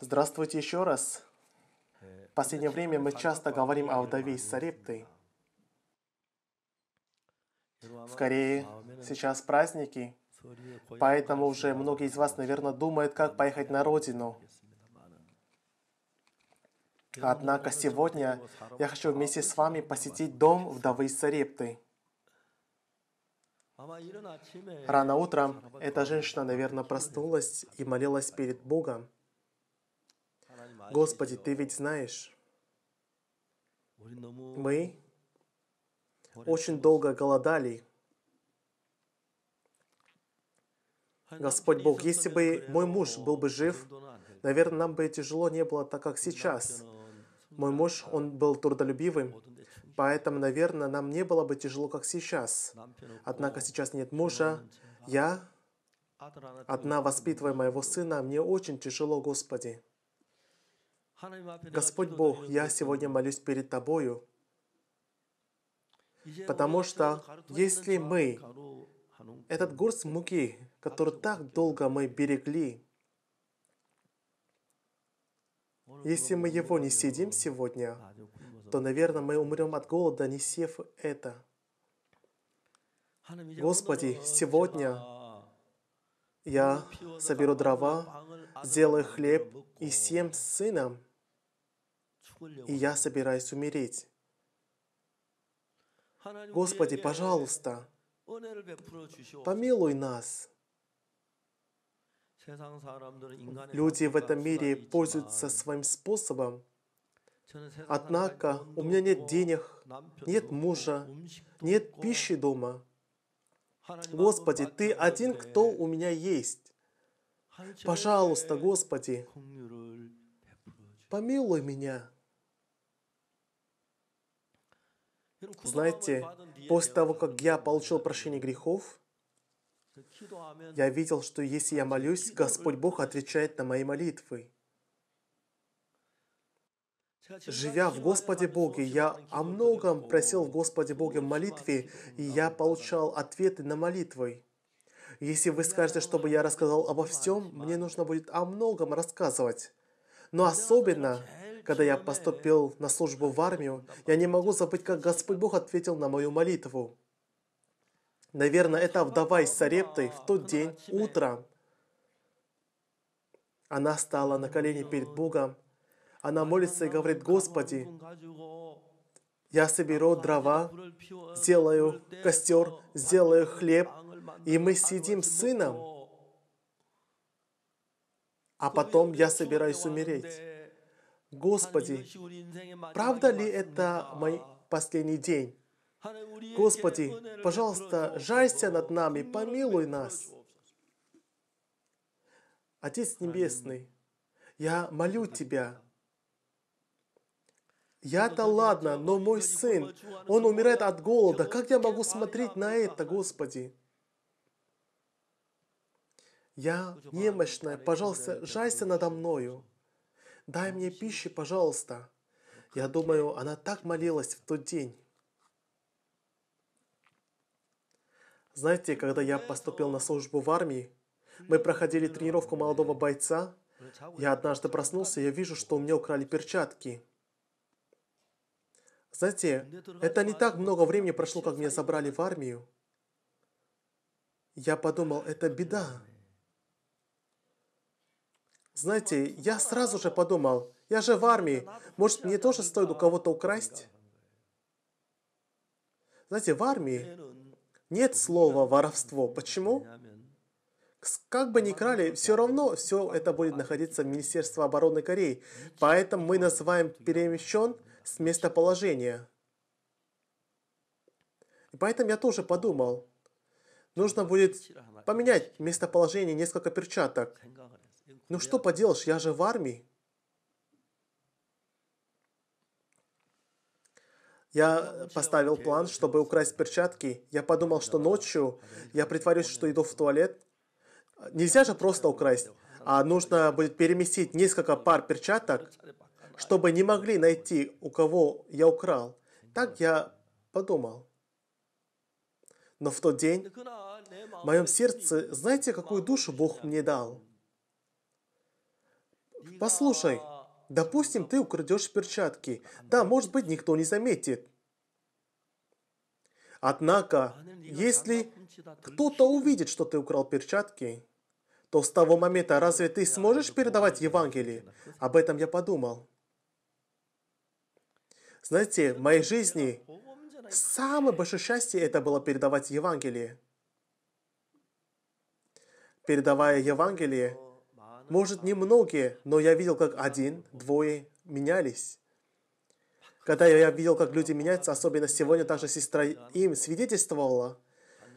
Здравствуйте еще раз. В последнее время мы часто говорим о вдове из Сарепты. В Корее сейчас праздники, поэтому уже многие из вас, наверное, думают, как поехать на родину. Однако сегодня я хочу вместе с вами посетить дом вдовы из Сарепты. Рано утром эта женщина, наверное, проснулась и молилась перед Богом. Господи, Ты ведь знаешь, мы очень долго голодали. Господь Бог, если бы мой муж был бы жив, наверное, нам бы тяжело не было так, как сейчас. Мой муж, он был трудолюбивым, Поэтому, наверное, нам не было бы тяжело, как сейчас. Однако сейчас нет мужа. Я одна воспитывая моего сына. А мне очень тяжело, Господи. Господь Бог, я сегодня молюсь перед Тобою, потому что если мы этот горст муки, который так долго мы берегли, если мы его не съедим сегодня, то, наверное, мы умрем от голода, не сев это. Господи, сегодня я соберу дрова, сделаю хлеб и съем с сыном, и я собираюсь умереть. Господи, пожалуйста, помилуй нас. Люди в этом мире пользуются своим способом, Однако у меня нет денег, нет мужа, нет пищи дома. Господи, Ты один, кто у меня есть. Пожалуйста, Господи, помилуй меня. Знаете, после того, как я получил прощение грехов, я видел, что если я молюсь, Господь Бог отвечает на мои молитвы. Живя в Господе Боге, я о многом просил в Господе Боге в молитве, и я получал ответы на молитвы. Если вы скажете, чтобы я рассказал обо всем, мне нужно будет о многом рассказывать. Но особенно, когда я поступил на службу в армию, я не могу забыть, как Господь Бог ответил на мою молитву. Наверное, это вдова из Сарепты в тот день, утром. Она стала на колени перед Богом она молится и говорит, «Господи, я соберу дрова, сделаю костер, сделаю хлеб». И мы сидим с сыном, а потом я собираюсь умереть. Господи, правда ли это мой последний день? Господи, пожалуйста, жалься над нами, помилуй нас. Отец Небесный, я молю Тебя, я-то ладно, но мой сын, он умирает от голода. Как я могу смотреть на это, Господи? Я немощная, пожалуйста, жайся надо мною. Дай мне пищи, пожалуйста. Я думаю, она так молилась в тот день. Знаете, когда я поступил на службу в армии, мы проходили тренировку молодого бойца. Я однажды проснулся, я вижу, что у меня украли перчатки. Знаете, это не так много времени прошло, как меня собрали в армию. Я подумал, это беда. Знаете, я сразу же подумал, я же в армии, может мне тоже стоит у кого-то украсть? Знаете, в армии нет слова воровство. Почему? Как бы ни крали, ну, все равно все это будет находиться в Министерстве обороны Кореи. Поэтому мы называем перемещен с местоположения. И поэтому я тоже подумал, нужно будет поменять местоположение несколько перчаток. Ну что поделаешь, я же в армии. Я поставил план, чтобы украсть перчатки. Я подумал, что ночью я притворюсь, что иду в туалет. Нельзя же просто украсть, а нужно будет переместить несколько пар перчаток чтобы не могли найти, у кого я украл. Так я подумал. Но в тот день в моем сердце, знаете, какую душу Бог мне дал? Послушай, допустим, ты украдешь перчатки. Да, может быть, никто не заметит. Однако, если кто-то увидит, что ты украл перчатки, то с того момента разве ты сможешь передавать Евангелие? Об этом я подумал. Знаете, в моей жизни самое большое счастье это было передавать Евангелие. Передавая Евангелие, может, немногие, но я видел, как один, двое менялись. Когда я видел, как люди меняются, особенно сегодня также сестра им свидетельствовала,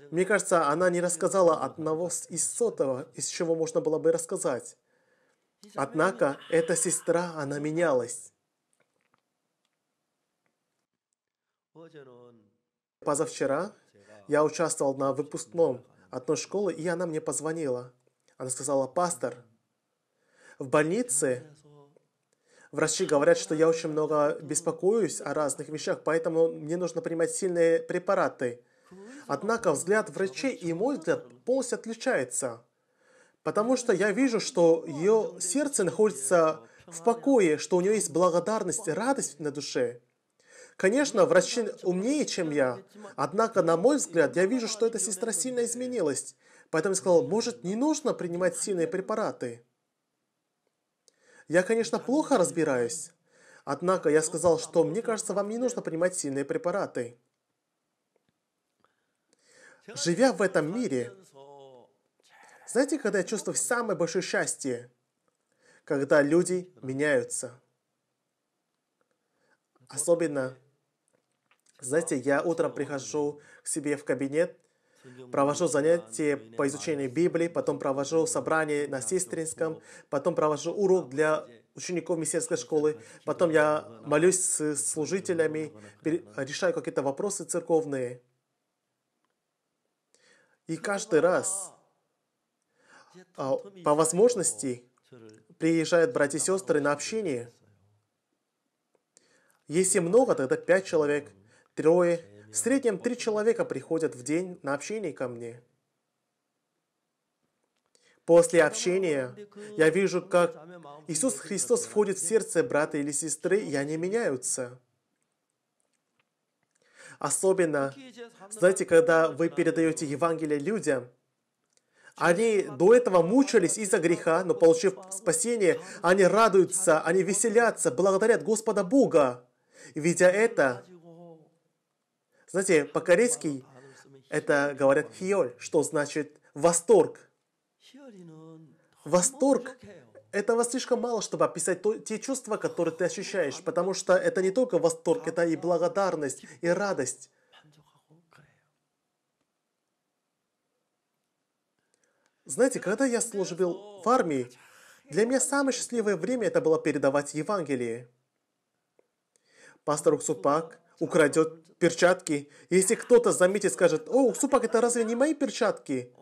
мне кажется, она не рассказала одного из сотого, из чего можно было бы рассказать. Однако эта сестра, она менялась. Позавчера я участвовал на выпускном одной школы, и она мне позвонила. Она сказала, пастор, в больнице врачи говорят, что я очень много беспокоюсь о разных вещах, поэтому мне нужно принимать сильные препараты. Однако взгляд врачей и мой взгляд полностью отличаются, Потому что я вижу, что ее сердце находится в покое, что у нее есть благодарность и радость на душе. Конечно, врачи умнее, чем я. Однако, на мой взгляд, я вижу, что эта сестра сильно изменилась. Поэтому я сказал, может, не нужно принимать сильные препараты. Я, конечно, плохо разбираюсь. Однако я сказал, что мне кажется, вам не нужно принимать сильные препараты. Живя в этом мире, знаете, когда я чувствую самое большое счастье? Когда люди меняются. Особенно знаете, я утром прихожу к себе в кабинет, провожу занятия по изучению Библии, потом провожу собрание на сестринском, потом провожу урок для учеников миссионерской школы, потом я молюсь с служителями, решаю какие-то вопросы церковные. И каждый раз, а, по возможности, приезжают братья и сестры на общение. Если много, тогда пять человек – Трое, в среднем три человека приходят в день на общение ко мне. После общения я вижу, а как Иисус Христос входит в сердце брата или сестры, и они меняются. Особенно, знаете, когда вы передаете Евангелие людям, они до этого мучались из-за греха, но получив спасение, они радуются, они веселятся, благодарят Господа Бога. И видя это, знаете, по-корейски это говорят хиоль, что значит восторг. Восторг этого слишком мало, чтобы описать то, те чувства, которые ты ощущаешь, потому что это не только восторг, это и благодарность, и радость. Знаете, когда я служил в армии, для меня самое счастливое время это было передавать Евангелие. Пастор Уксупак украдет перчатки. Если кто-то заметит, скажет, «О, Супак, это разве не мои перчатки?»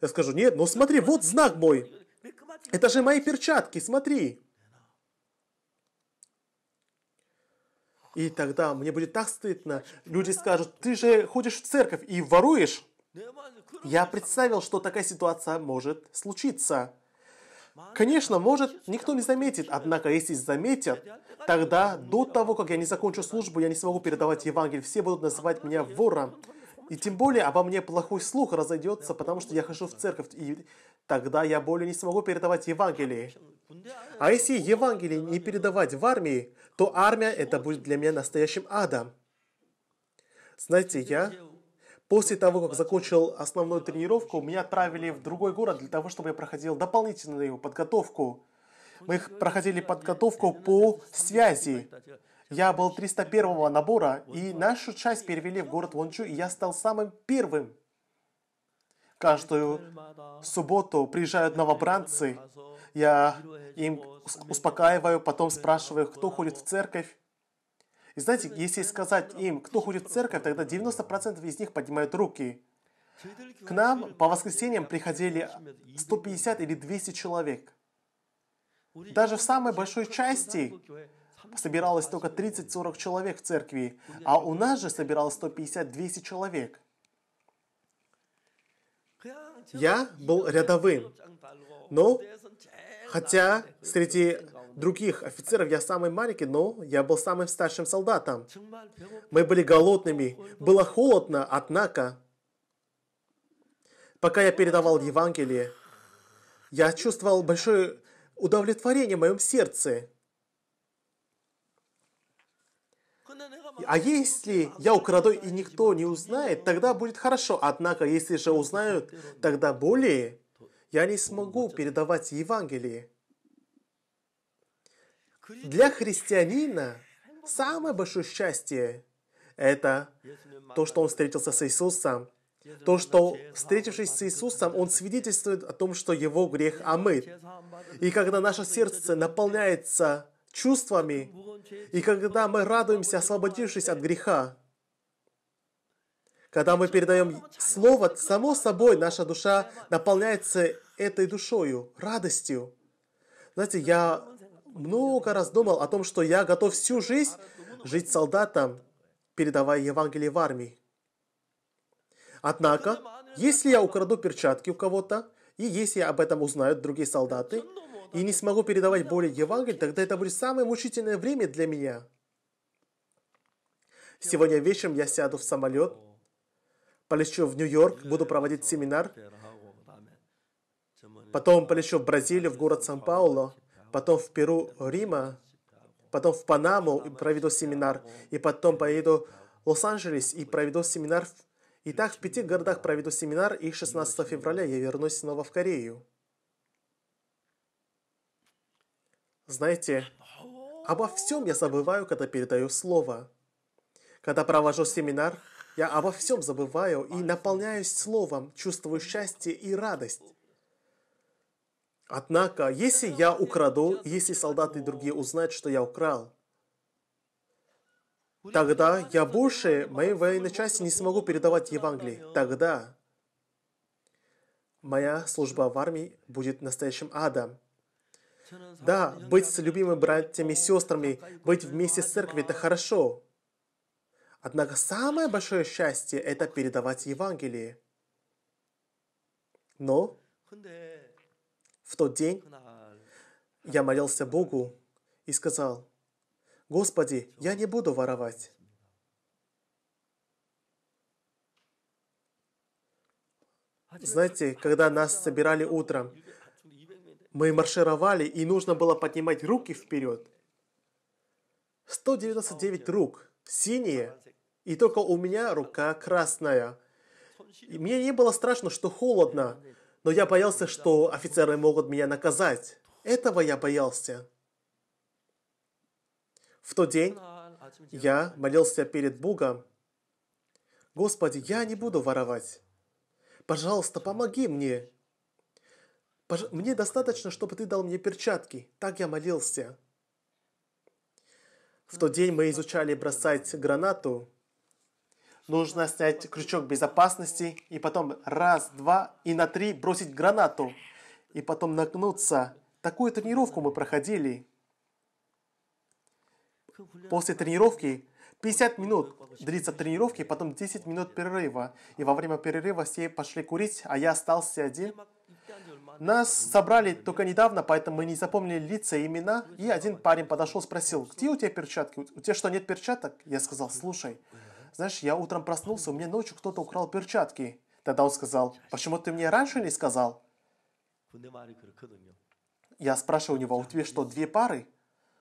Я скажу, «Нет, ну смотри, вот знак мой. Это же мои перчатки, смотри». И тогда мне будет так стыдно. Люди скажут, «Ты же ходишь в церковь и воруешь». Я представил, что такая ситуация может случиться. Конечно, может, никто не заметит, однако если заметят, тогда до того, как я не закончу службу, я не смогу передавать Евангелие. Все будут называть меня вором. И тем более обо мне плохой слух разойдется, потому что я хожу в церковь, и тогда я более не смогу передавать Евангелие. А если Евангелие не передавать в армии, то армия это будет для меня настоящим адом. Знаете, я После того, как закончил основную тренировку, меня отправили в другой город для того, чтобы я проходил дополнительную подготовку. Мы проходили подготовку по связи. Я был 301-го набора, и нашу часть перевели в город Вончу, и я стал самым первым. Каждую субботу приезжают новобранцы. Я им успокаиваю, потом спрашиваю, кто ходит в церковь. И знаете, если сказать им, кто ходит в церковь, тогда 90% из них поднимают руки. К нам по воскресеньям приходили 150 или 200 человек. Даже в самой большой части собиралось только 30-40 человек в церкви, а у нас же собиралось 150-200 человек. Я был рядовым, но хотя среди других офицеров, я самый маленький, но я был самым старшим солдатом. Мы были голодными, было холодно, однако, пока я передавал Евангелие, я чувствовал большое удовлетворение в моем сердце. А если я украду и никто не узнает, тогда будет хорошо. Однако, если же узнают, тогда более я не смогу передавать Евангелие. Для христианина самое большое счастье – это то, что он встретился с Иисусом. То, что, встретившись с Иисусом, он свидетельствует о том, что его грех омыт. И когда наше сердце наполняется чувствами, и когда мы радуемся, освободившись от греха, когда мы передаем Слово, само собой наша душа наполняется этой душою, радостью. Знаете, я много раз думал о том, что я готов всю жизнь жить солдатом, передавая Евангелие в армии. Однако, если я украду перчатки у кого-то, и если об этом узнают другие солдаты, и не смогу передавать более Евангелие, тогда это будет самое мучительное время для меня. Сегодня вечером я сяду в самолет, полечу в Нью-Йорк, буду проводить семинар, потом полечу в Бразилию, в город Сан-Пауло, потом в Перу, Рима, потом в Панаму и проведу семинар, и потом поеду в Лос-Анджелес и проведу семинар. И так в пяти городах проведу семинар, и 16 февраля я вернусь снова в Корею. Знаете, обо всем я забываю, когда передаю слово. Когда провожу семинар, я обо всем забываю и наполняюсь словом, чувствую счастье и радость. Однако, если я украду, если солдаты и другие узнают, что я украл, тогда я больше моей военной части не смогу передавать Евангелие. Тогда моя служба в армии будет настоящим адом. Да, быть с любимыми братьями и сестрами, быть вместе с церковью – это хорошо. Однако самое большое счастье – это передавать Евангелие. Но в тот день я молился Богу и сказал, «Господи, я не буду воровать». Знаете, когда нас собирали утром, мы маршировали, и нужно было поднимать руки вперед. 199 рук, синие, и только у меня рука красная. И мне не было страшно, что холодно. Но я боялся, что офицеры могут меня наказать. Этого я боялся. В тот день я молился перед Богом. Господи, я не буду воровать. Пожалуйста, помоги мне. Пож... Мне достаточно, чтобы ты дал мне перчатки. Так я молился. В тот день мы изучали бросать гранату нужно снять крючок безопасности и потом раз, два и на три бросить гранату и потом нагнуться. Такую тренировку мы проходили. После тренировки 50 минут длится тренировки, потом 10 минут перерыва. И во время перерыва все пошли курить, а я остался один. Нас собрали только недавно, поэтому мы не запомнили лица и имена. И один парень подошел, спросил, где у тебя перчатки? У тебя что, нет перчаток? Я сказал, слушай, знаешь, я утром проснулся, у меня ночью кто-то украл перчатки. Тогда он сказал, почему ты мне раньше не сказал? Я спрашиваю у него, «А у тебя что, две пары?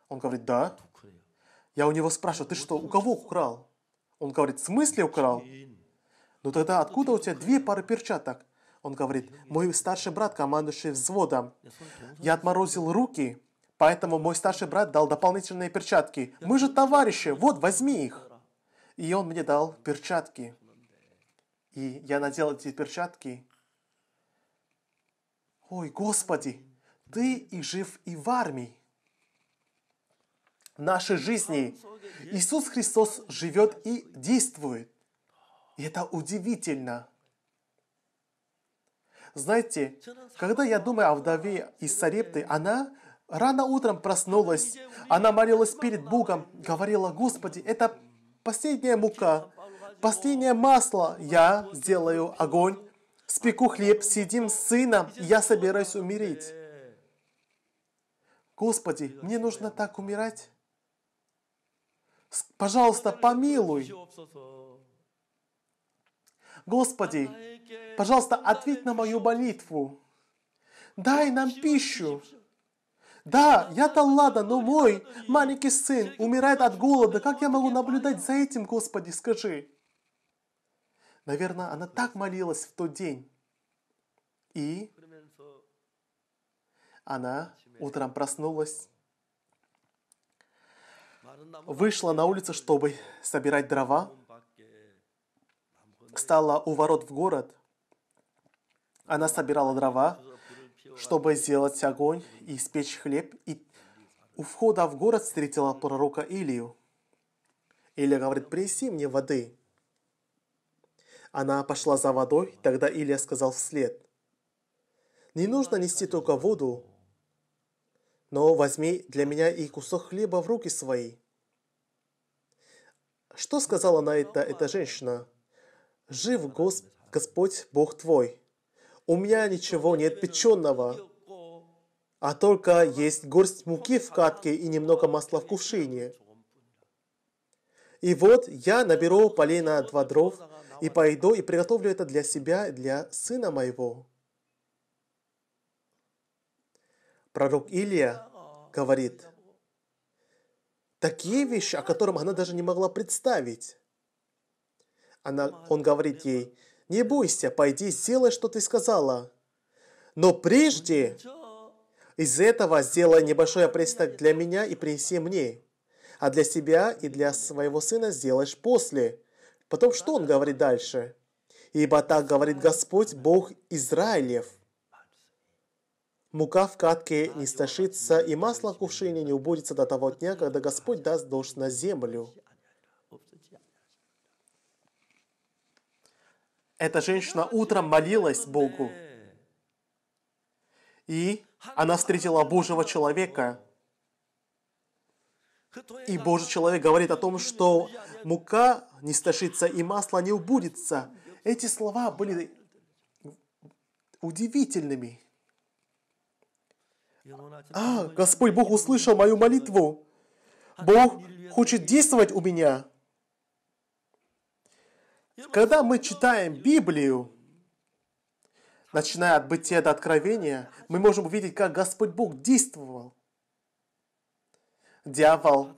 Он говорит, да. Я у него спрашиваю, ты что, у кого украл? Он говорит, в смысле украл? Ну тогда откуда у тебя две пары перчаток? Он говорит, мой старший брат, командующий взводом, я отморозил руки, поэтому мой старший брат дал дополнительные перчатки. Мы же товарищи, вот, возьми их. И он мне дал перчатки. И я надел эти перчатки. Ой, Господи, Ты и жив, и в армии. В нашей жизни Иисус Христос живет и действует. И это удивительно. Знаете, когда я думаю о вдове из Сарепты, она рано утром проснулась. Она молилась перед Богом, говорила, «Господи, это последняя мука, последнее масло. Я сделаю огонь, спеку хлеб, сидим с сыном, я собираюсь умереть. Господи, мне нужно так умирать? Пожалуйста, помилуй. Господи, пожалуйста, ответь на мою молитву. Дай нам пищу. Да, я таллада, но мой маленький сын умирает от голода. Как я могу наблюдать за этим, Господи, скажи? Наверное, она так молилась в тот день. И она утром проснулась, вышла на улицу, чтобы собирать дрова, стала у ворот в город. Она собирала дрова, чтобы сделать огонь и испечь хлеб, и у входа в город встретила пророка Илию. Илия говорит, принеси мне воды. Она пошла за водой, тогда Илия сказал вслед, «Не нужно нести только воду, но возьми для меня и кусок хлеба в руки свои». Что сказала на это эта женщина? «Жив Гос Господь Бог твой, у меня ничего нет печеного, а только есть горсть муки в катке и немного масла в кувшине. И вот я наберу полей два дров и пойду и приготовлю это для себя и для сына моего. Пророк Илия говорит, такие вещи, о которых она даже не могла представить. Она, он говорит ей, не бойся, пойди, сделай, что ты сказала. Но прежде из этого сделай небольшой престок для меня и принеси мне. А для себя и для своего сына сделаешь после. Потом что он говорит дальше? Ибо так говорит Господь, Бог Израилев. Мука в катке не стошится, и масло в кувшине не убудется до того дня, когда Господь даст дождь на землю. Эта женщина утром молилась Богу. И она встретила Божьего человека. И Божий человек говорит о том, что мука не стошится и масло не убудется. Эти слова были удивительными. А, Господь Бог услышал мою молитву. Бог хочет действовать у меня. Когда мы читаем Библию, начиная от бытия до откровения, мы можем увидеть, как Господь Бог действовал. Дьявол,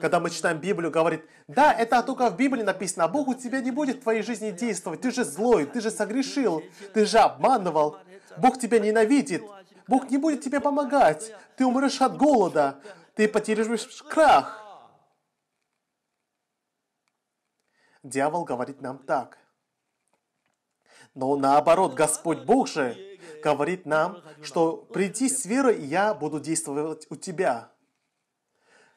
когда мы читаем Библию, говорит, да, это только в Библии написано, а Бог у тебя не будет в твоей жизни действовать, ты же злой, ты же согрешил, ты же обманывал, Бог тебя ненавидит, Бог не будет тебе помогать, ты умрешь от голода, ты потеряешь крах. дьявол говорит нам так. Но наоборот, Господь Бог же говорит нам, что приди с верой, и я буду действовать у тебя.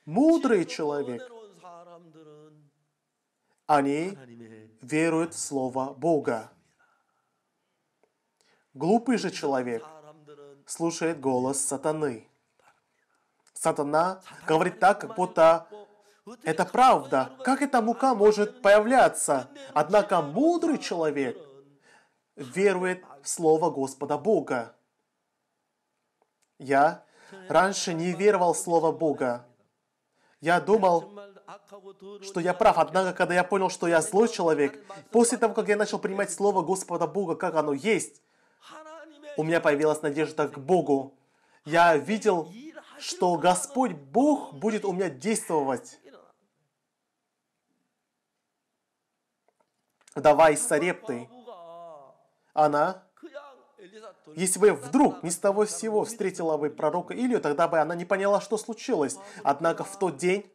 Мудрый человек, они веруют в Слово Бога. Глупый же человек слушает голос сатаны. Сатана говорит так, как будто это правда. Как эта мука может появляться? Однако мудрый человек верует в Слово Господа Бога. Я раньше не веровал в Слово Бога. Я думал, что я прав. Однако, когда я понял, что я злой человек, после того, как я начал принимать Слово Господа Бога, как оно есть, у меня появилась надежда к Богу. Я видел, что Господь Бог будет у меня действовать. вдова из Сарепты, она, если бы вдруг ни с того всего встретила бы пророка Илью, тогда бы она не поняла, что случилось. Однако в тот день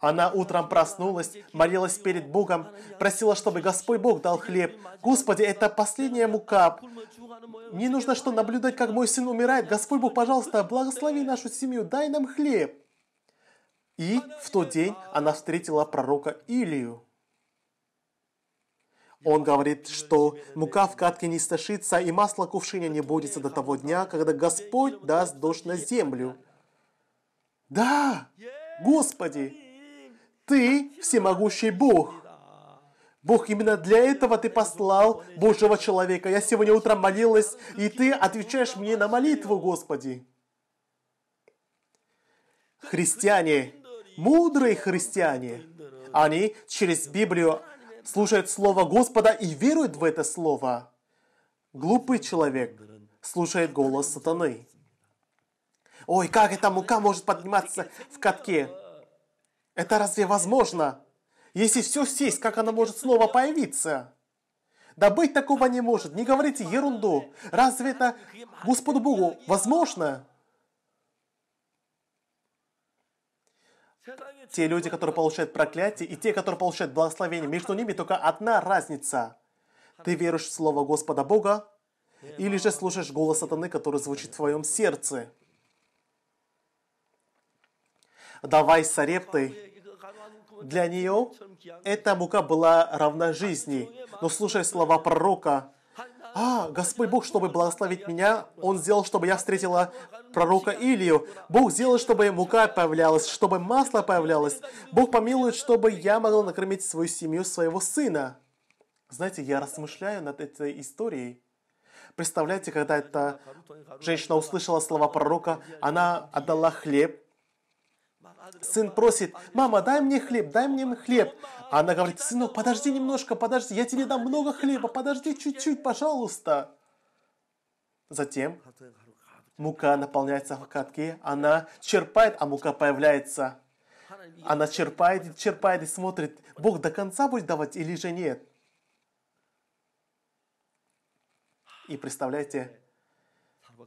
она утром проснулась, молилась перед Богом, просила, чтобы Господь Бог дал хлеб. «Господи, это последняя мука. Не нужно что наблюдать, как мой сын умирает. Господь Бог, пожалуйста, благослови нашу семью, дай нам хлеб». И в тот день она встретила пророка Илию. Он говорит, что мука в катке не стошится и масло кувшиня не будется до того дня, когда Господь даст дождь на землю. Да, Господи, Ты всемогущий Бог. Бог, именно для этого Ты послал Божьего человека. Я сегодня утром молилась, и Ты отвечаешь мне на молитву, Господи. Христиане, мудрые христиане, они через Библию слушает Слово Господа и верует в это Слово. Глупый человек слушает голос сатаны. Ой, как эта мука может подниматься в катке? Это разве возможно? Если все сесть, как она может снова появиться? Да быть такого не может. Не говорите ерунду. Разве это Господу Богу возможно? Те люди, которые получают проклятие, и те, которые получают благословение, между ними только одна разница. Ты веришь в Слово Господа Бога, или же слушаешь голос сатаны, который звучит в твоем сердце. Давай с Для нее эта мука была равна жизни. Но слушая слова пророка, «А, Господь Бог, чтобы благословить меня, Он сделал, чтобы я встретила пророка Илию. Бог сделает, чтобы мука появлялась, чтобы масло появлялось. Бог помилует, чтобы я могла накормить свою семью, своего сына. Знаете, я размышляю над этой историей. Представляете, когда эта женщина услышала слова пророка, она отдала хлеб. Сын просит, мама, дай мне хлеб, дай мне хлеб. А она говорит, сынок, подожди немножко, подожди, я тебе дам много хлеба, подожди чуть-чуть, пожалуйста. Затем мука наполняется в катке, она черпает, а мука появляется. Она черпает, черпает и смотрит, Бог до конца будет давать или же нет. И представляете,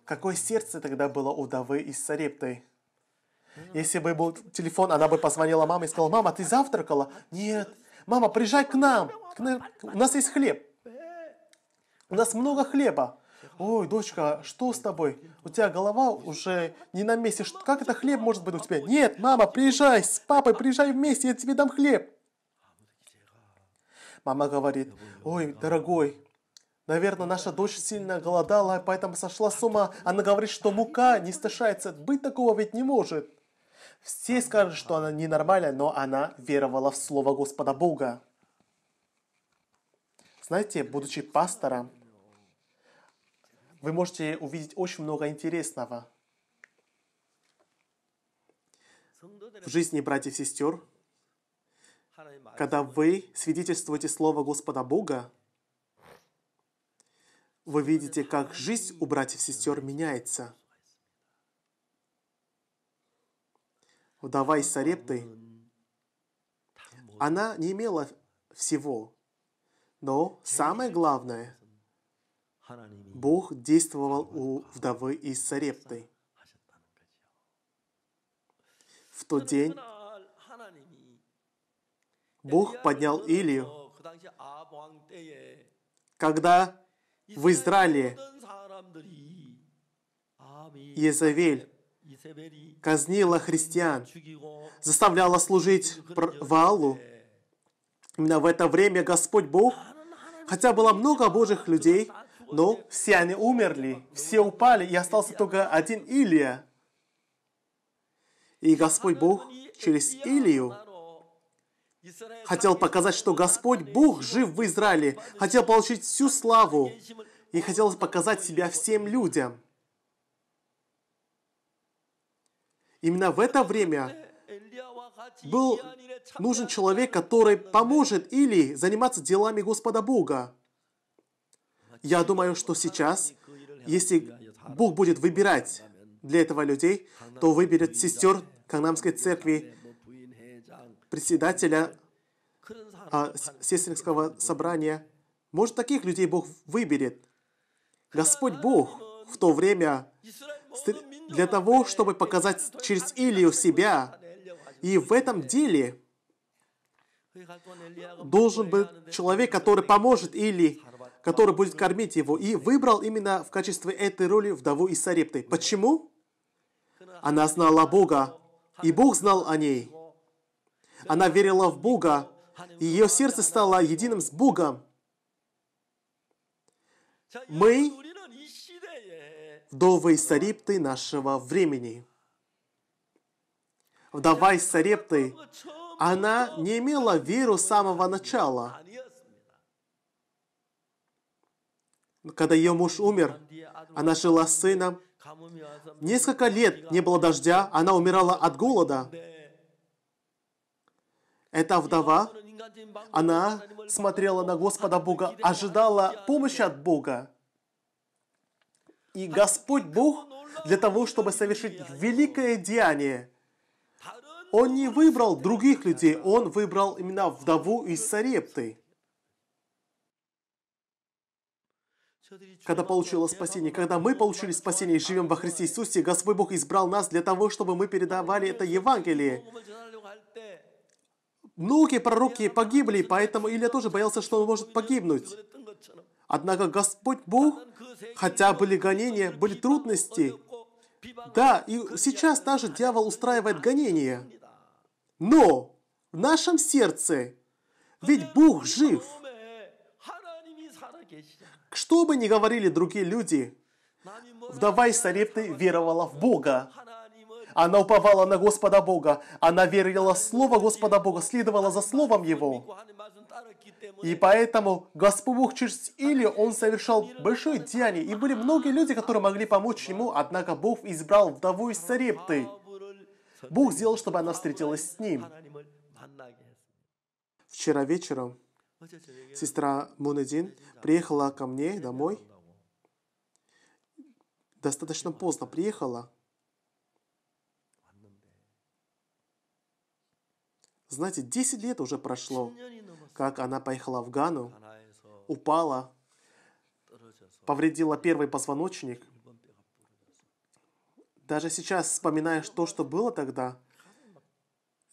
какое сердце тогда было у Давы и сарептой? Если бы был телефон, она бы позвонила маме и сказала, «Мама, ты завтракала?» «Нет». «Мама, приезжай к нам! К нам. У нас есть хлеб!» «У нас много хлеба!» Ой, дочка, что с тобой? У тебя голова уже не на месте. Как это хлеб может быть у тебя? Нет, мама, приезжай с папой, приезжай вместе, я тебе дам хлеб. Мама говорит, ой, дорогой, Наверное, наша дочь сильно голодала, поэтому сошла с ума. Она говорит, что мука не стышается. Быть такого ведь не может. Все скажут, что она ненормальная, но она веровала в Слово Господа Бога. Знаете, будучи пастором, вы можете увидеть очень много интересного в жизни братьев и сестер, когда вы свидетельствуете Слово Господа Бога, вы видите, как жизнь у братьев и сестер меняется. Вдова из Сарепты, она не имела всего, но самое главное, Бог действовал у вдовы из Сарепты. В тот день Бог поднял Илию, когда в Израиле Езавель казнила христиан, заставляла служить Ваалу. Именно в это время Господь Бог, хотя было много Божьих людей, но ну, все они умерли, все упали, и остался только один Илия. И Господь Бог через Илию хотел показать, что Господь Бог жив в Израиле, хотел получить всю славу и хотел показать себя всем людям. Именно в это время был нужен человек, который поможет Илии заниматься делами Господа Бога. Я думаю, что сейчас, если Бог будет выбирать для этого людей, то выберет сестер Канамской церкви, председателя а, сестринского собрания. Может, таких людей Бог выберет. Господь Бог в то время для того, чтобы показать через Илию себя. И в этом деле должен быть человек, который поможет Илии который будет кормить его. И выбрал именно в качестве этой роли вдову из Сарепты. Почему? Она знала Бога, и Бог знал о ней. Она верила в Бога, и ее сердце стало единым с Богом. Мы вдовы из Сарепты нашего времени. Вдова из Сарепты, она не имела веру с самого начала – когда ее муж умер, она жила с сыном. Несколько лет не было дождя, она умирала от голода. Эта вдова, она смотрела на Господа Бога, ожидала помощи от Бога. И Господь Бог для того, чтобы совершить великое деяние, Он не выбрал других людей, Он выбрал именно вдову из Сарепты. когда получила спасение, когда мы получили спасение и живем во Христе Иисусе, Господь Бог избрал нас для того, чтобы мы передавали это Евангелие. Многие пророки погибли, поэтому Илья тоже боялся, что он может погибнуть. Однако Господь Бог, хотя были гонения, были трудности, да, и сейчас даже дьявол устраивает гонения. Но в нашем сердце, ведь Бог жив – что бы ни говорили другие люди, вдова из Сарепты веровала в Бога. Она уповала на Господа Бога. Она верила в Слово Господа Бога, следовала за Словом Его. И поэтому Господь Бог через Или Он совершал большое деяние. И были многие люди, которые могли помочь ему, однако Бог избрал вдову из Сарепты. Бог сделал, чтобы она встретилась с ним. Вчера вечером Сестра Мунедин приехала ко мне домой. Достаточно поздно приехала. Знаете, 10 лет уже прошло, как она поехала в Гану, упала, повредила первый позвоночник. Даже сейчас, вспоминая то, что было тогда,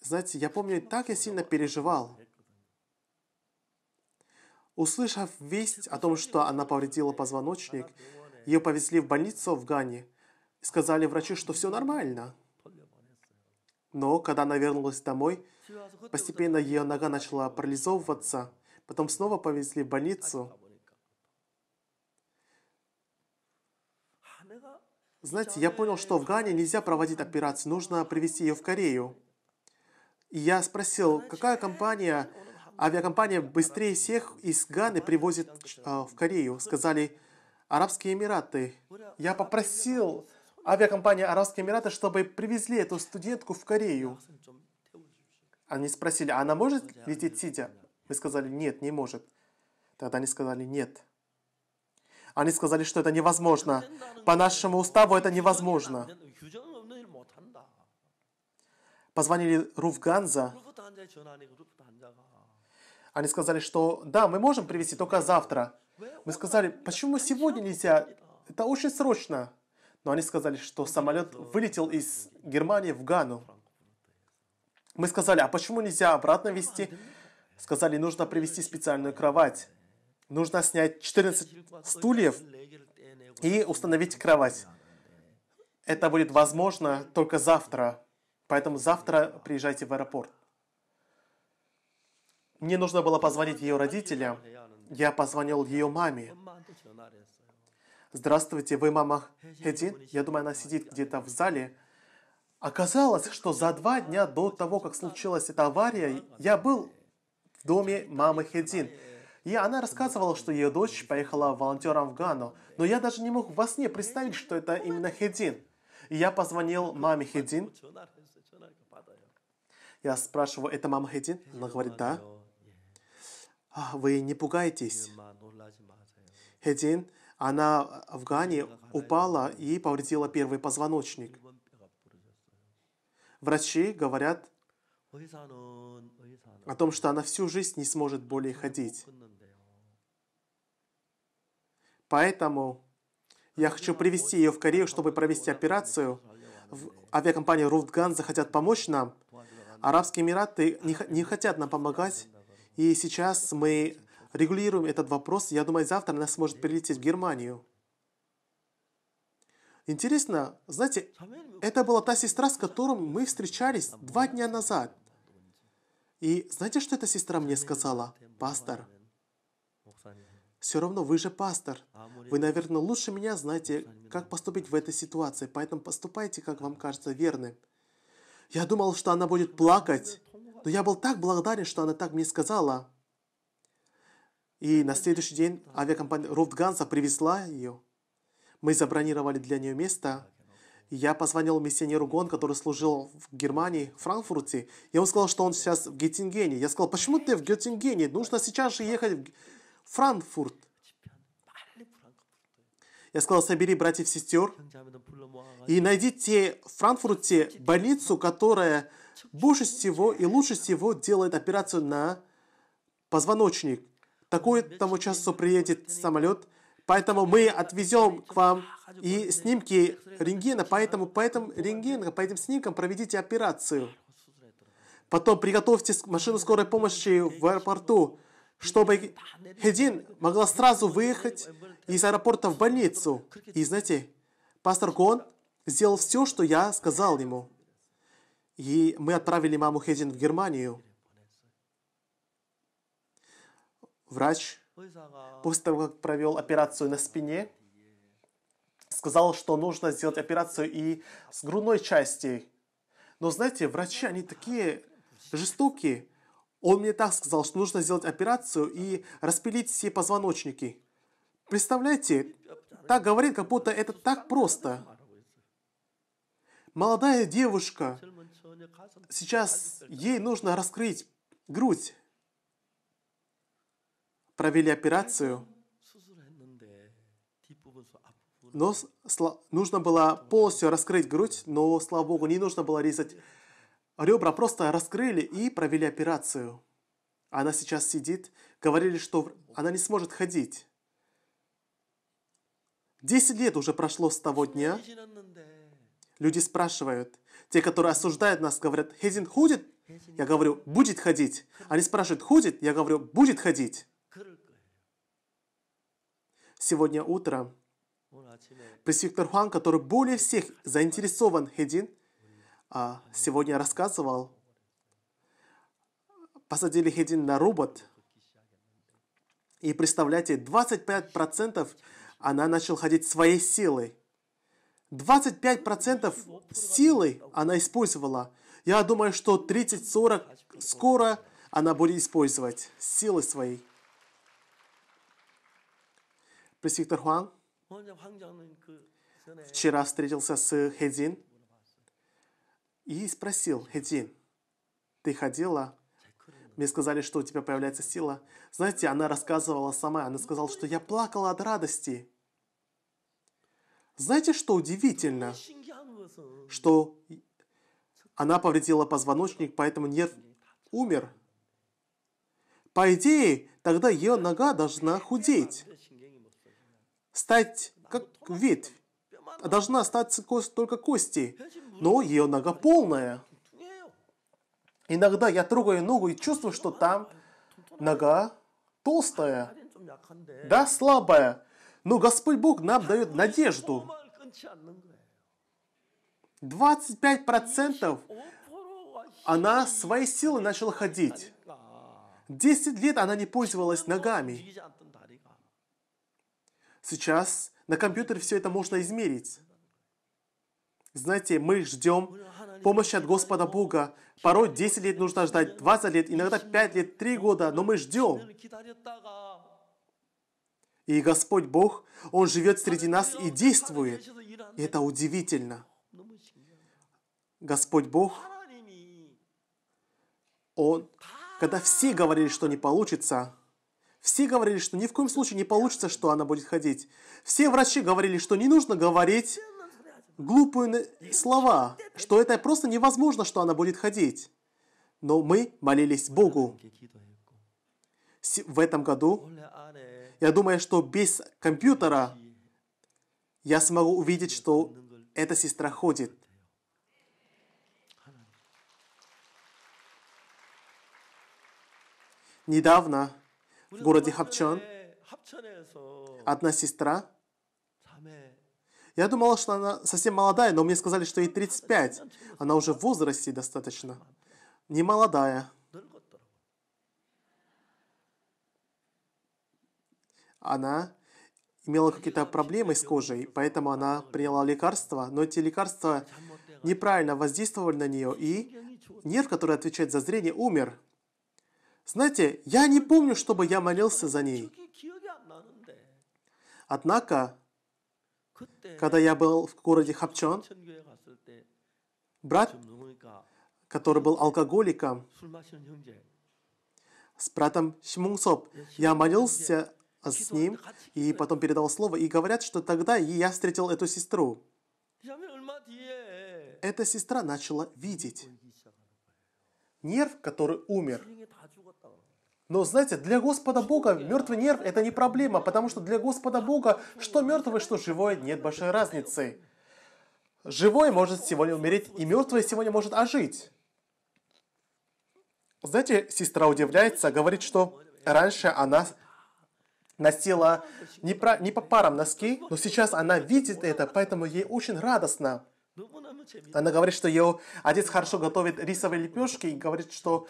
знаете, я помню, так я сильно переживал. Услышав весть о том, что она повредила позвоночник, ее повезли в больницу в Гане. Сказали врачу, что все нормально. Но когда она вернулась домой, постепенно ее нога начала парализовываться. Потом снова повезли в больницу. Знаете, я понял, что в Гане нельзя проводить операцию, нужно привезти ее в Корею. И я спросил, какая компания авиакомпания быстрее всех из Ганы привозит э, в Корею, сказали Арабские Эмираты. Я попросил авиакомпанию Арабские Эмираты, чтобы привезли эту студентку в Корею. Они спросили, «А она может лететь сидя? Мы сказали, нет, не может. Тогда они сказали, нет. Они сказали, что это невозможно. По нашему уставу это невозможно. Позвонили Руфганза. Они сказали, что да, мы можем привезти только завтра. Мы сказали, почему сегодня нельзя? Это очень срочно. Но они сказали, что самолет вылетел из Германии в Гану. Мы сказали, а почему нельзя обратно везти? Сказали, нужно привезти специальную кровать. Нужно снять 14 стульев и установить кровать. Это будет возможно только завтра. Поэтому завтра приезжайте в аэропорт. Мне нужно было позвонить ее родителям. Я позвонил ее маме. «Здравствуйте, вы мама Хедин?» Я думаю, она сидит где-то в зале. Оказалось, что за два дня до того, как случилась эта авария, я был в доме мамы Хедин. И она рассказывала, что ее дочь поехала волонтером в Гану. Но я даже не мог во сне представить, что это именно Хедин. И я позвонил маме Хедин. Я спрашиваю, это мама Хедин? Она говорит, да. А, вы не пугайтесь. Хедин, она в Гане упала и повредила первый позвоночник. Врачи говорят о том, что она всю жизнь не сможет более ходить. Поэтому я хочу привести ее в Корею, чтобы провести операцию. В авиакомпании Руфтган захотят помочь нам. Арабские Эмираты не, не хотят нам помогать, и сейчас мы регулируем этот вопрос. Я думаю, завтра она сможет прилететь в Германию. Интересно, знаете, это была та сестра, с которым мы встречались два дня назад. И знаете, что эта сестра мне сказала? Пастор, все равно вы же пастор. Вы, наверное, лучше меня знаете, как поступить в этой ситуации, поэтому поступайте, как вам кажется верным. Я думал, что она будет плакать. Но я был так благодарен, что она так мне сказала. И на следующий день авиакомпания Руфтганса привезла ее. Мы забронировали для нее место. Я позвонил миссионеру Гон, который служил в Германии, в Франкфурте. Я ему сказал, что он сейчас в Геттингене. Я сказал, почему ты в Геттингене? Нужно сейчас же ехать в Франкфурт. Я сказал, собери братьев сестер и найдите в Франкфурте больницу, которая больше всего и лучше всего делает операцию на позвоночник. Такое тому часу приедет самолет, поэтому мы отвезем к вам и снимки рентгена, поэтому по этим рентгенам, по этим снимкам проведите операцию. Потом приготовьте машину скорой помощи в аэропорту, чтобы Хедин могла сразу выехать из аэропорта в больницу. И знаете, пастор Гон сделал все, что я сказал ему. И мы отправили маму Хезин в Германию. Врач, после того, как провел операцию на спине, сказал, что нужно сделать операцию и с грудной части. Но знаете, врачи, они такие жестокие. Он мне так сказал, что нужно сделать операцию и распилить все позвоночники. Представляете, так говорит, как будто это так просто. Молодая девушка, сейчас ей нужно раскрыть грудь. Провели операцию, но нужно было полностью раскрыть грудь, но, слава богу, не нужно было резать ребра, просто раскрыли и провели операцию. Она сейчас сидит, говорили, что она не сможет ходить. Десять лет уже прошло с того дня, Люди спрашивают. Те, которые осуждают нас, говорят, Хедин ходит? Я говорю, будет ходить. Они спрашивают, ходит? Я говорю, будет ходить. Сегодня утром пресвитер Хуан, который более всех заинтересован Хедин, а, сегодня рассказывал, посадили Хедин на робот, и представляете, 25% она начала ходить своей силой. 25% силы она использовала. Я думаю, что 30-40 скоро она будет использовать силы своей. Пресвитер Хуан вчера встретился с Хедин и спросил, Хедин, ты ходила? Мне сказали, что у тебя появляется сила. Знаете, она рассказывала сама, она сказала, что я плакала от радости. Знаете, что удивительно? Что она повредила позвоночник, поэтому нерв умер. По идее, тогда ее нога должна худеть, стать как ветвь. Должна остаться кость, только кости, но ее нога полная. Иногда я трогаю ногу и чувствую, что там нога толстая, да, слабая, но ну, Господь Бог нам дает надежду. 25% она своей силой начала ходить. 10 лет она не пользовалась ногами. Сейчас на компьютере все это можно измерить. Знаете, мы ждем помощи от Господа Бога. Порой 10 лет нужно ждать, 20 лет, иногда 5 лет, 3 года, но мы ждем. И Господь Бог, Он живет среди нас и действует. И это удивительно. Господь Бог, Он, когда все говорили, что не получится, все говорили, что ни в коем случае не получится, что она будет ходить. Все врачи говорили, что не нужно говорить глупые слова, что это просто невозможно, что она будет ходить. Но мы молились Богу. В этом году я думаю, что без компьютера я смогу увидеть, что эта сестра ходит. Недавно в городе Хапчон одна сестра, я думала, что она совсем молодая, но мне сказали, что ей 35. Она уже в возрасте достаточно. Не молодая. она имела какие-то проблемы с кожей, поэтому она приняла лекарства, но эти лекарства неправильно воздействовали на нее, и нерв, который отвечает за зрение, умер. Знаете, я не помню, чтобы я молился за ней. Однако, когда я был в городе Хапчон, брат, который был алкоголиком, с братом Шмунсоп, я молился с ним, и потом передал слово, и говорят, что тогда я встретил эту сестру. Эта сестра начала видеть нерв, который умер. Но знаете, для Господа Бога мертвый нерв это не проблема, потому что для Господа Бога что мертвое что живое, нет большой разницы. живое может сегодня умереть, и мертвое сегодня может ожить. Знаете, сестра удивляется, говорит, что раньше она носила не, про, не по парам носки, но сейчас она ну, видит ну, это, поэтому ей очень радостно. Ну, она говорит, что ее отец хорошо готовит рисовые лепешки и говорит, что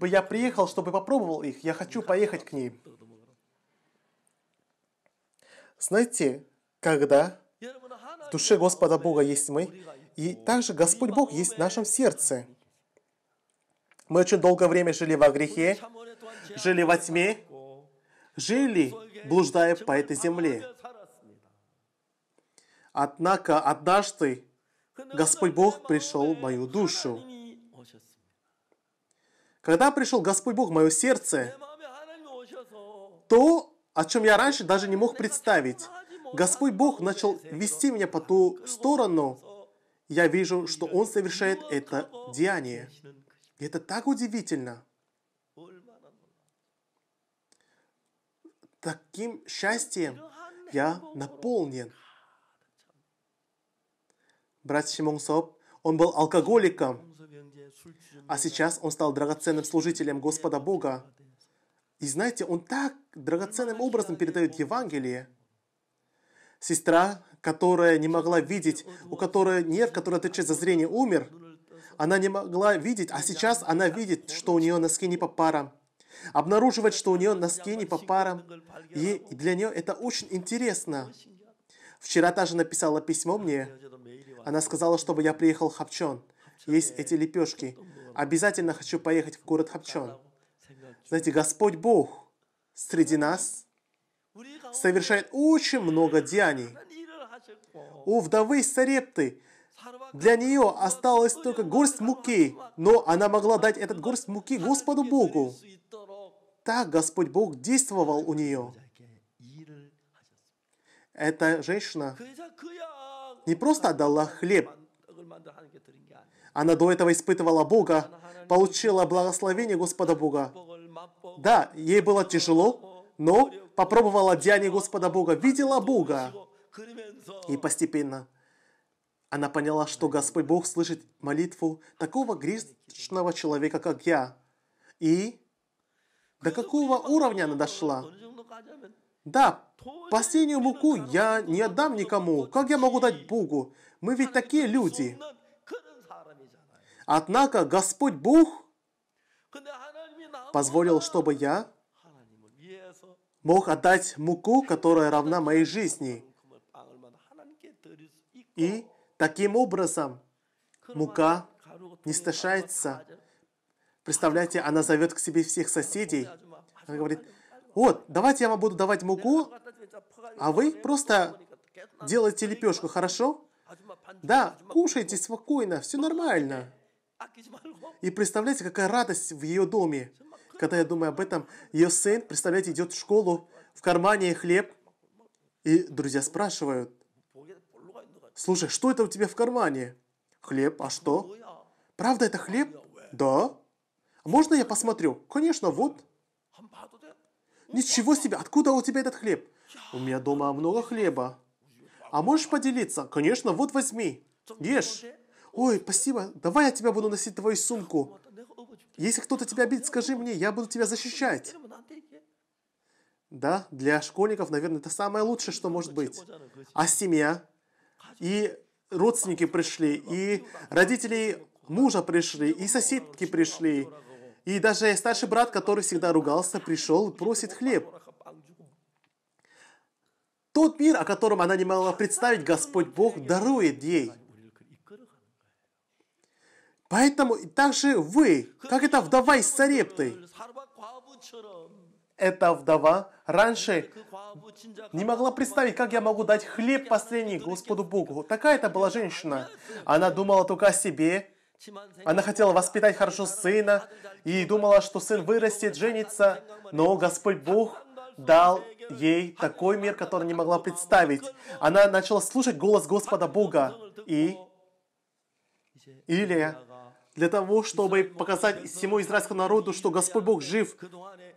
бы я приехал, чтобы попробовал их. Я хочу поехать к ней. Знаете, когда в душе Господа Бога есть мы, и также Господь Бог есть в нашем сердце. Мы очень долгое время жили во грехе, жили во тьме, жили, блуждая по этой земле. Однако однажды Господь Бог пришел в мою душу. Когда пришел Господь Бог в мое сердце, то, о чем я раньше даже не мог представить, Господь Бог начал вести меня по ту сторону, я вижу, что Он совершает это деяние. И это так удивительно. таким счастьем я наполнен. Брат Шимон он был алкоголиком, а сейчас он стал драгоценным служителем Господа Бога. И знаете, он так драгоценным образом передает Евангелие. Сестра, которая не могла видеть, у которой нерв, который отвечает за зрение, умер. Она не могла видеть, а сейчас она видит, что у нее носки не по парам обнаруживать, что у нее носки не по парам. И для нее это очень интересно. Вчера та же написала письмо мне. Она сказала, чтобы я приехал в Хапчон. Есть э, эти лепешки. Обязательно хочу поехать в город Хапчон. Знаете, Господь Бог среди нас совершает очень много деяний. У вдовы Сарепты для нее осталась только горсть муки, но она могла дать этот горсть муки Господу Богу так Господь Бог действовал у нее. Эта женщина не просто отдала хлеб, она до этого испытывала Бога, получила благословение Господа Бога. Да, ей было тяжело, но попробовала деяние Господа Бога, видела Бога. И постепенно она поняла, что Господь Бог слышит молитву такого грешного человека, как я. И до какого уровня она дошла? Да, последнюю муку я не отдам никому. Как я могу дать Богу? Мы ведь такие люди. Однако Господь Бог позволил, чтобы я мог отдать муку, которая равна моей жизни. И таким образом мука не стышается. Представляете, она зовет к себе всех соседей. Она говорит, вот, давайте я вам буду давать муку, а вы просто делайте лепешку, хорошо? Да, кушайте спокойно, все нормально. И представляете, какая радость в ее доме. Когда я думаю об этом, ее сын, представляете, идет в школу, в кармане хлеб. И друзья спрашивают, слушай, что это у тебя в кармане? Хлеб, а что? Правда это хлеб? Да. Можно я посмотрю? Конечно, вот. Ничего себе, откуда у тебя этот хлеб? У меня дома много хлеба. А можешь поделиться? Конечно, вот возьми. Ешь. Ой, спасибо. Давай я тебя буду носить твою сумку. Если кто-то тебя обидит, скажи мне, я буду тебя защищать. Да, для школьников, наверное, это самое лучшее, что может быть. А семья? И родственники пришли, и родители мужа пришли, и соседки пришли, и даже старший брат, который всегда ругался, пришел и просит хлеб. Тот мир, о котором она не могла представить, Господь Бог дарует ей. Поэтому также вы, как эта вдова из Сарепты, эта вдова раньше не могла представить, как я могу дать хлеб последний Господу Богу. Такая это была женщина. Она думала только о себе, она хотела воспитать хорошо сына и думала, что сын вырастет, женится, но Господь Бог дал ей такой мир, который не могла представить. Она начала слушать голос Господа Бога. И Илия для того, чтобы показать всему израильскому народу, что Господь Бог жив,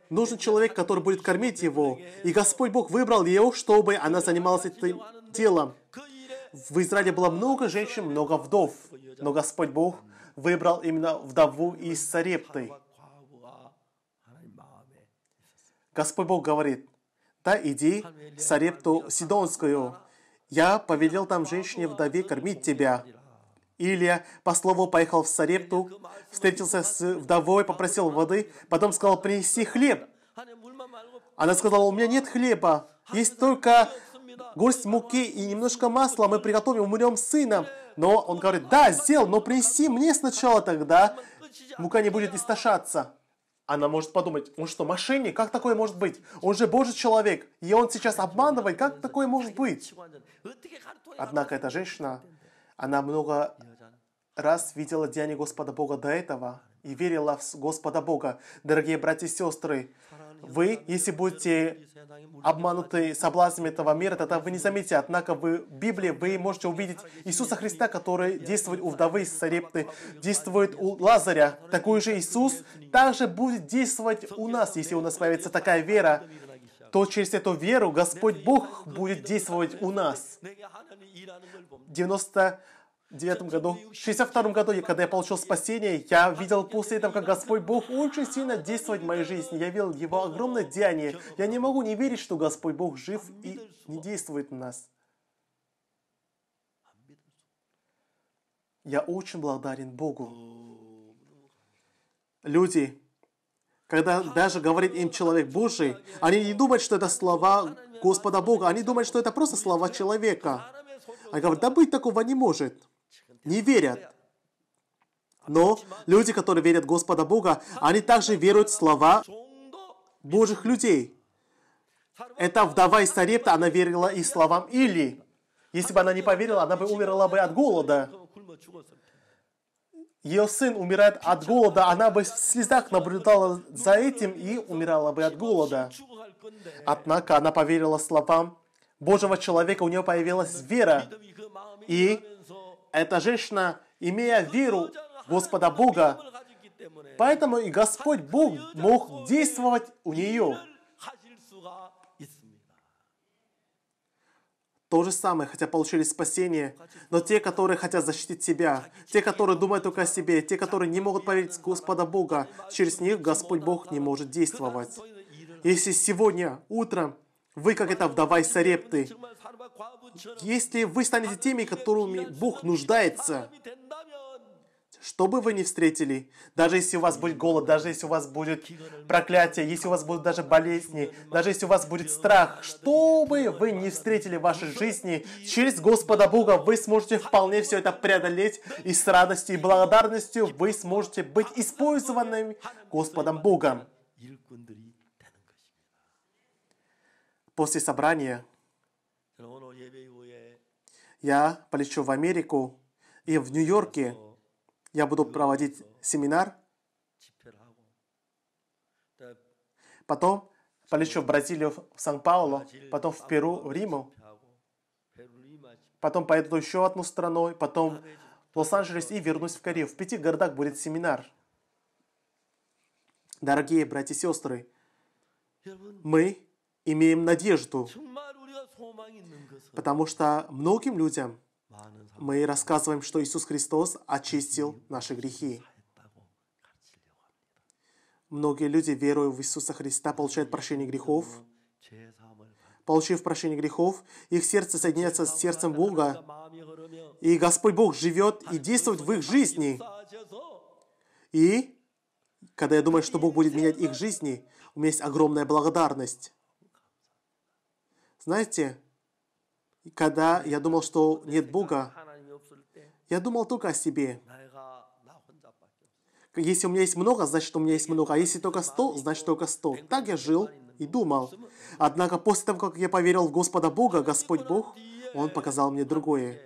нужен человек, который будет кормить его. И Господь Бог выбрал ее, чтобы она занималась этим делом. В Израиле было много женщин, много вдов. Но Господь Бог выбрал именно вдову из Сарепты. Господь Бог говорит, да иди в Сарепту Сидонскую, я повелел там женщине-вдове кормить тебя. Илия по слову поехал в Сарепту, встретился с вдовой, попросил воды, потом сказал принеси хлеб. Она сказала, у меня нет хлеба, есть только горсть муки и немножко масла, мы приготовим, умрем с сыном. Но он говорит, да, сделал, но принеси мне сначала тогда, мука не будет истошаться. Она может подумать, он что, мошенник? Как такое может быть? Он же Божий человек, и он сейчас обманывает, как такое может быть? Однако эта женщина, она много раз видела деяния Господа Бога до этого и верила в Господа Бога. Дорогие братья и сестры, вы, если будете обманутые соблазнами этого мира, тогда вы не заметите. Однако в Библии вы можете увидеть Иисуса Христа, который действует у вдовы из Сарепты, действует у Лазаря. Такой же Иисус также будет действовать у нас, если у нас появится такая вера то через эту веру Господь Бог будет действовать у нас. 90 девятом году. В втором году, и когда я получил спасение, я видел после этого, как Господь Бог очень сильно действует в моей жизни. Я видел Его огромное деяние. Я не могу не верить, что Господь Бог жив и не действует на нас. Я очень благодарен Богу. Люди, когда даже говорит им человек Божий, они не думают, что это слова Господа Бога. Они думают, что это просто слова человека. Они говорят, да быть такого не может не верят. Но люди, которые верят в Господа Бога, они также веруют в слова Божьих людей. Эта вдова из Сарепта, она верила и словам Или. Если бы она не поверила, она бы умерла бы от голода. Ее сын умирает от голода, она бы в слезах наблюдала за этим и умирала бы от голода. Однако она поверила словам Божьего человека, у нее появилась вера. И эта женщина, имея веру Господа Бога, поэтому и Господь Бог мог действовать у нее. То же самое, хотя получили спасение, но те, которые хотят защитить себя, те, которые думают только о себе, те, которые не могут поверить в Господа Бога, через них Господь Бог не может действовать. Если сегодня утром вы, как эта вдова из Сарепты, если вы станете теми, которыми Бог нуждается, что бы вы ни встретили, даже если у вас будет голод, даже если у вас будет проклятие, если у вас будут даже болезни, даже если у вас будет страх, что бы вы ни встретили в вашей жизни, через Господа Бога вы сможете вполне все это преодолеть, и с радостью и благодарностью вы сможете быть использованными Господом Богом. После собрания я полечу в Америку и в Нью-Йорке. Я буду проводить семинар. Потом полечу в Бразилию, в Сан-Паулу, потом в Перу, в Риму. Потом поеду еще одну страной, потом в Лос-Анджелес и вернусь в Корею. В пяти городах будет семинар. Дорогие братья и сестры, мы имеем надежду. Потому что многим людям мы рассказываем, что Иисус Христос очистил наши грехи. Многие люди, веруя в Иисуса Христа, получают прощение грехов. Получив прощение грехов, их сердце соединяется с сердцем Бога, и Господь Бог живет и действует в их жизни. И когда я думаю, что Бог будет менять их жизни, у меня есть огромная благодарность. Знаете, когда я думал, что нет Бога, я думал только о себе. Если у меня есть много, значит, у меня есть много. А если только сто, значит, только сто. Так я жил и думал. Однако после того, как я поверил в Господа Бога, Господь Бог, Он показал мне другое.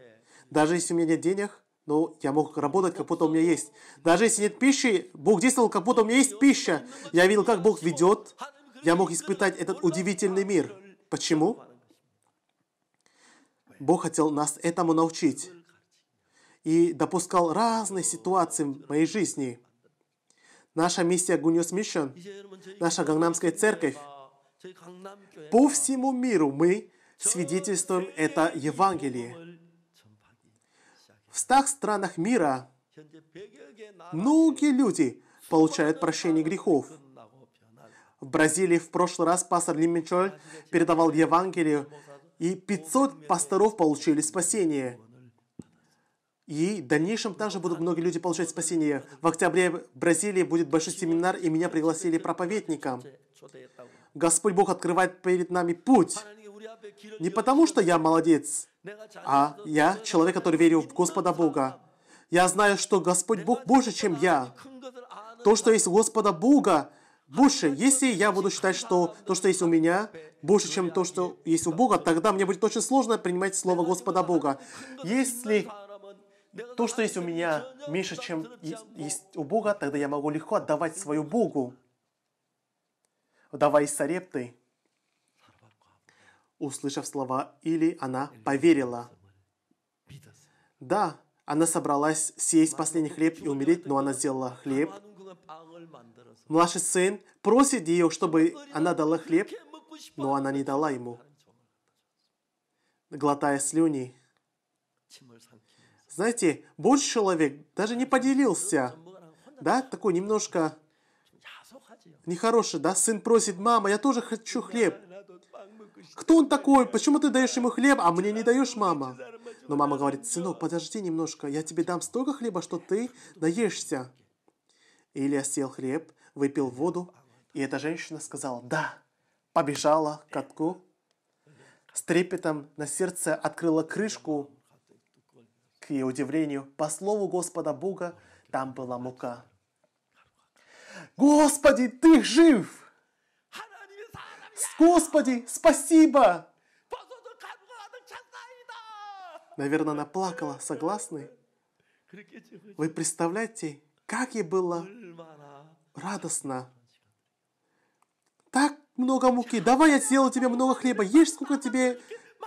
Даже если у меня нет денег, но я мог работать, как будто у меня есть. Даже если нет пищи, Бог действовал, как будто у меня есть пища. Я видел, как Бог ведет. Я мог испытать этот удивительный мир. Почему? Бог хотел нас этому научить. И допускал разные ситуации в моей жизни. Наша миссия Гуниос Мишен, наша Гангнамская церковь, по всему миру мы свидетельствуем это Евангелие. В стах странах мира многие люди получают прощение грехов. В Бразилии в прошлый раз пастор Лименчоль передавал Евангелие и 500 пасторов получили спасение. И в дальнейшем также будут многие люди получать спасение. В октябре в Бразилии будет большой семинар, и меня пригласили проповедником. Господь Бог открывает перед нами путь. Не потому, что я молодец, а я человек, который верил в Господа Бога. Я знаю, что Господь Бог больше, чем я. То, что есть Господа Бога, больше, если я буду считать, что то, что есть у меня, больше, чем то, что есть у Бога, тогда мне будет очень сложно принимать Слово Господа Бога. Если то, что есть у меня, меньше, чем есть у Бога, тогда я могу легко отдавать свою Богу. Давай, Сарепты, услышав слова Или, она поверила. Да, она собралась съесть последний хлеб и умереть, но она сделала хлеб, Младший сын просит ее, чтобы она дала хлеб, но она не дала ему. Глотая слюни. Знаете, больше человек даже не поделился. Да, такой немножко нехороший, да? Сын просит, мама, я тоже хочу хлеб. Кто он такой? Почему ты даешь ему хлеб, а мне не даешь, мама? Но мама говорит, сынок, подожди немножко, я тебе дам столько хлеба, что ты наешься. Илья съел хлеб, выпил воду, и эта женщина сказала «да», побежала к катку, с трепетом на сердце открыла крышку, к ее удивлению, по слову Господа Бога, там была мука. «Господи, Ты жив!» «Господи, спасибо!» Наверное, она плакала, согласны? Вы представляете, как ей было радостно. Так много муки. Давай я сделаю тебе много хлеба. Ешь, сколько тебе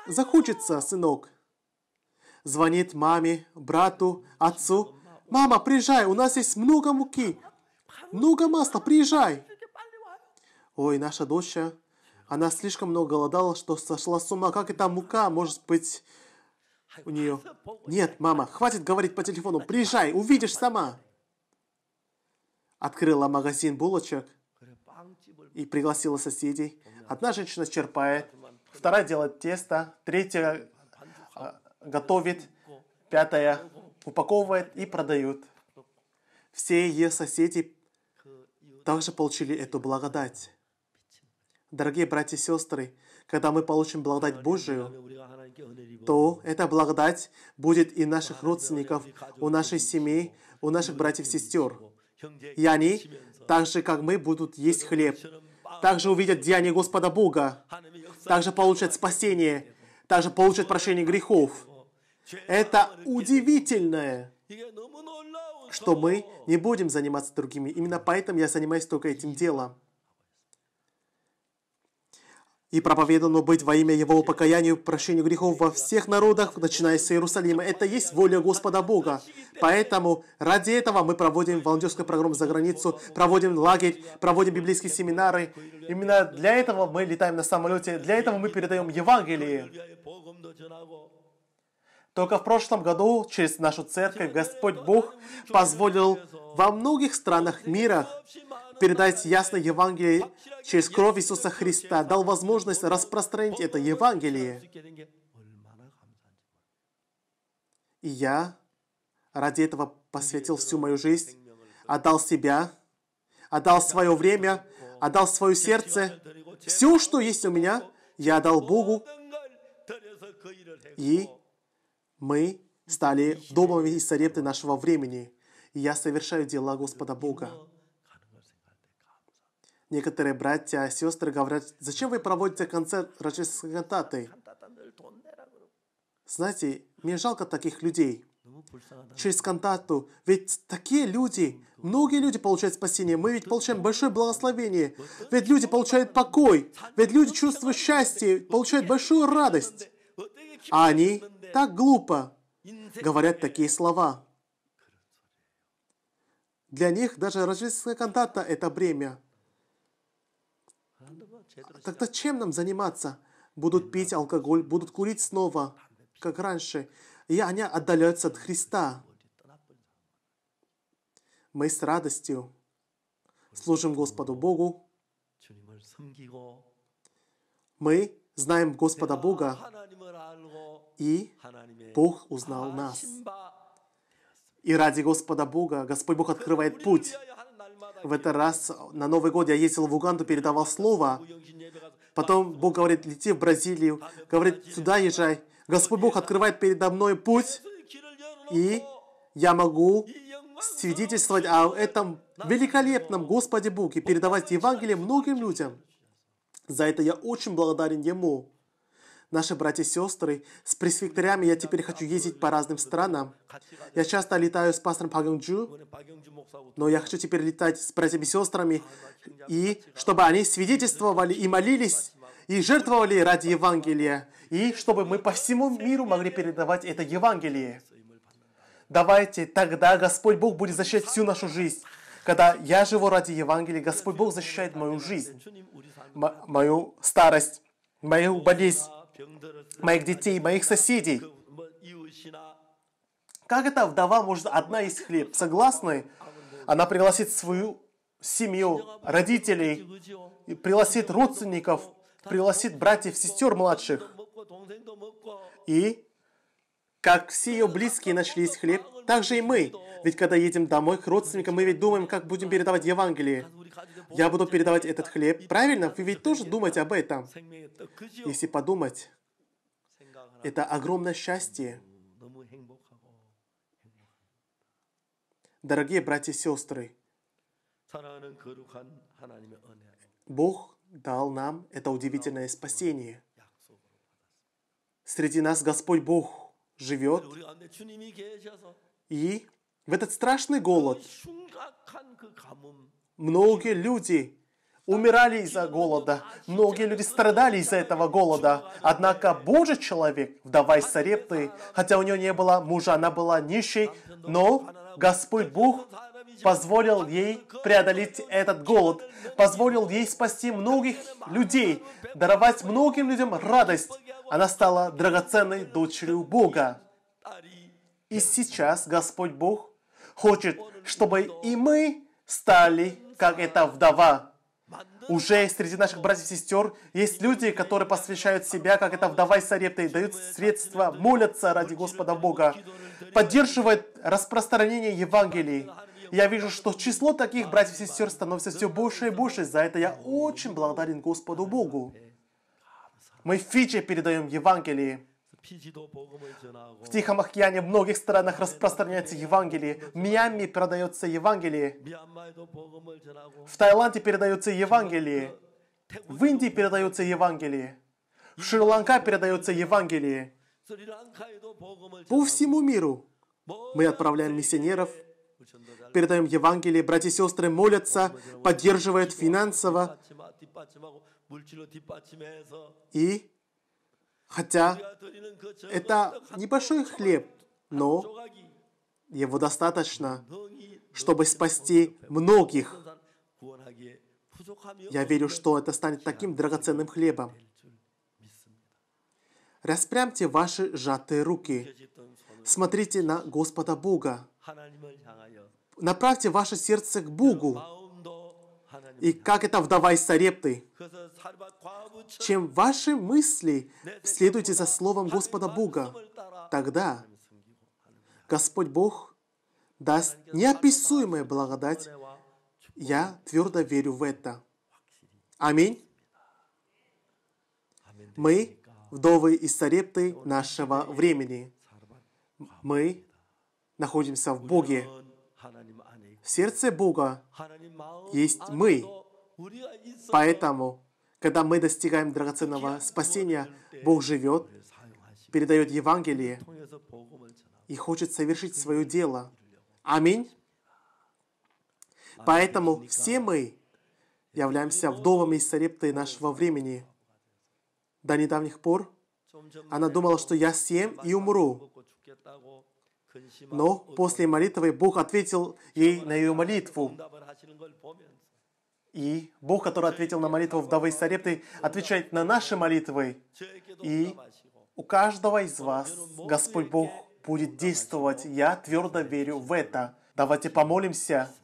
захочется, сынок. Звонит маме, брату, отцу. Мама, приезжай, у нас есть много муки. Много масла, приезжай. Ой, наша дочь, а, она слишком много голодала, что сошла с ума. Как эта мука может быть у нее? Нет, мама, хватит говорить по телефону. Приезжай, увидишь сама открыла магазин булочек и пригласила соседей. Одна женщина черпает, вторая делает тесто, третья а, готовит, пятая упаковывает и продают. Все ее соседи также получили эту благодать. Дорогие братья и сестры, когда мы получим благодать Божию, то эта благодать будет и наших родственников, у нашей семьи, у наших братьев и сестер. И они, так же как мы, будут есть хлеб. Также увидят деяние Господа Бога. Также получат спасение. Также получат прощение грехов. Это удивительное, что мы не будем заниматься другими. Именно поэтому я занимаюсь только этим делом и проповедано быть во имя Его покаянию, прощению грехов во всех народах, начиная с Иерусалима. Это есть воля Господа Бога. Поэтому ради этого мы проводим волонтерскую программу за границу, проводим лагерь, проводим библейские семинары. Именно для этого мы летаем на самолете, для этого мы передаем Евангелие. Только в прошлом году через нашу церковь Господь Бог позволил во многих странах мира передать ясно Евангелие через кровь Иисуса Христа, дал возможность распространить это Евангелие. И я ради этого посвятил всю мою жизнь, отдал себя, отдал свое время, отдал свое сердце. Все, что есть у меня, я отдал Богу. И мы стали вдовами и сарепты нашего времени. И я совершаю дела Господа Бога. Некоторые братья и сестры говорят, зачем вы проводите концерт рождественской кантаты? Знаете, мне жалко таких людей. Через кантату. Ведь такие люди, многие люди получают спасение. Мы ведь получаем большое благословение. Ведь люди получают покой. Ведь люди чувствуют счастье, получают большую радость. А они так глупо говорят такие слова. Для них даже рождественская кантата – это бремя. Тогда чем нам заниматься? Будут пить алкоголь, будут курить снова, как раньше. И они отдаляются от Христа. Мы с радостью служим Господу Богу. Мы знаем Господа Бога, и Бог узнал нас. И ради Господа Бога Господь Бог открывает путь. В этот раз на Новый год я ездил в Уганду, передавал слово. Потом Бог говорит, лети в Бразилию. Говорит, сюда езжай. Господь Бог открывает передо мной путь. И я могу свидетельствовать о этом великолепном Господе Боге, передавать Евангелие многим людям. За это я очень благодарен Ему наши братья и сестры. С пресвитерами я теперь хочу ездить по разным странам. Я часто летаю с пастором Пагангджу, но я хочу теперь летать с братьями и сестрами, и чтобы они свидетельствовали и молились, и жертвовали ради Евангелия, и чтобы мы по всему миру могли передавать это Евангелие. Давайте, тогда Господь Бог будет защищать всю нашу жизнь. Когда я живу ради Евангелия, Господь Бог защищает мою жизнь, мою старость, мою болезнь моих детей, моих соседей. Как эта вдова может одна есть хлеб? Согласны? Она пригласит свою семью, родителей, пригласит родственников, пригласит братьев, сестер младших. И как все ее близкие начали есть хлеб, так же и мы. Ведь когда едем домой к родственникам, мы ведь думаем, как будем передавать Евангелие я буду передавать этот хлеб. Правильно, вы ведь тоже думаете об этом. Если подумать, это огромное счастье. Дорогие братья и сестры, Бог дал нам это удивительное спасение. Среди нас Господь Бог живет. И в этот страшный голод, Многие люди умирали из-за голода. Многие люди страдали из-за этого голода. Однако Божий человек, вдова из Сарепты, хотя у нее не было мужа, она была нищей, но Господь Бог позволил ей преодолеть этот голод, позволил ей спасти многих людей, даровать многим людям радость. Она стала драгоценной дочерью Бога. И сейчас Господь Бог хочет, чтобы и мы стали, как эта вдова. Уже среди наших братьев и сестер есть люди, которые посвящают себя, как это вдова из Сарепты, дают средства, молятся ради Господа Бога, поддерживают распространение Евангелий. Я вижу, что число таких братьев и сестер становится все больше и больше. За это я очень благодарен Господу Богу. Мы в Фиджи передаем Евангелие. В Тихом океане в многих странах распространяется Евангелие. В Мьянме продается Евангелие. В Таиланде передается Евангелие. В Индии передается Евангелие. В Шри-Ланка передается Евангелие. По всему миру мы отправляем миссионеров, передаем Евангелие, братья и сестры молятся, поддерживают финансово и Хотя это небольшой хлеб, но его достаточно, чтобы спасти многих. Я верю, что это станет таким драгоценным хлебом. Распрямьте ваши сжатые руки. Смотрите на Господа Бога. Направьте ваше сердце к Богу. И как это вдова из Сарепты, чем ваши мысли, следуйте за Словом Господа Бога. Тогда Господь Бог даст неописуемое благодать. Я твердо верю в это. Аминь. Мы вдовы и сарепты нашего времени. Мы находимся в Боге. В сердце Бога есть мы. Поэтому когда мы достигаем драгоценного спасения, Бог живет, передает Евангелие и хочет совершить свое дело. Аминь. Поэтому все мы являемся вдовами из Сарепты нашего времени. До недавних пор она думала, что я съем и умру. Но после молитвы Бог ответил ей на ее молитву. И Бог, который ответил на молитву вдовы из Сарепты, отвечает на наши молитвы. И у каждого из вас Господь Бог будет действовать. Я твердо верю в это. Давайте помолимся.